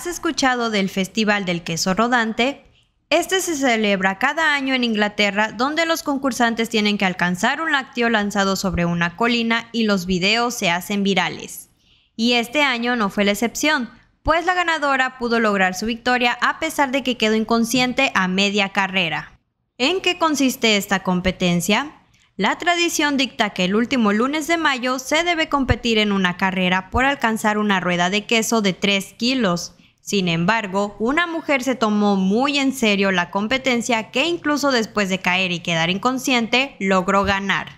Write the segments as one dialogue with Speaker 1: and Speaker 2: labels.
Speaker 1: has escuchado del Festival del Queso Rodante, este se celebra cada año en Inglaterra donde los concursantes tienen que alcanzar un lácteo lanzado sobre una colina y los videos se hacen virales. Y este año no fue la excepción, pues la ganadora pudo lograr su victoria a pesar de que quedó inconsciente a media carrera. ¿En qué consiste esta competencia? La tradición dicta que el último lunes de mayo se debe competir en una carrera por alcanzar una rueda de queso de 3 kilos. Sin embargo, una mujer se tomó muy en serio la competencia que incluso después de caer y quedar inconsciente, logró ganar.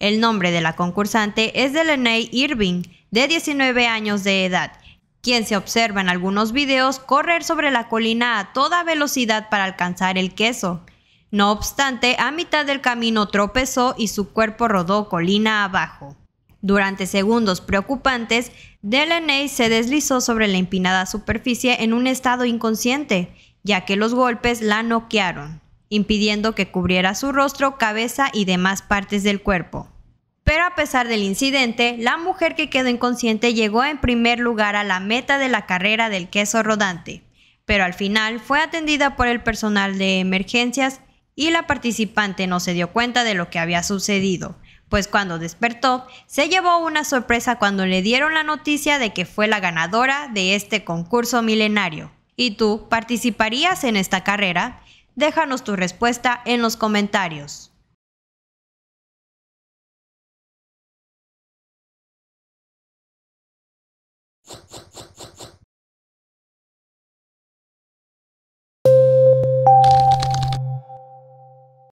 Speaker 1: El nombre de la concursante es Delaney Irving, de 19 años de edad, quien se observa en algunos videos correr sobre la colina a toda velocidad para alcanzar el queso. No obstante, a mitad del camino tropezó y su cuerpo rodó colina abajo. Durante segundos preocupantes, Delaney se deslizó sobre la empinada superficie en un estado inconsciente, ya que los golpes la noquearon, impidiendo que cubriera su rostro, cabeza y demás partes del cuerpo. Pero a pesar del incidente, la mujer que quedó inconsciente llegó en primer lugar a la meta de la carrera del queso rodante, pero al final fue atendida por el personal de emergencias y la participante no se dio cuenta de lo que había sucedido, pues cuando despertó, se llevó una sorpresa cuando le dieron la noticia de que fue la ganadora de este concurso milenario. ¿Y tú participarías en esta carrera? Déjanos tu respuesta en los comentarios.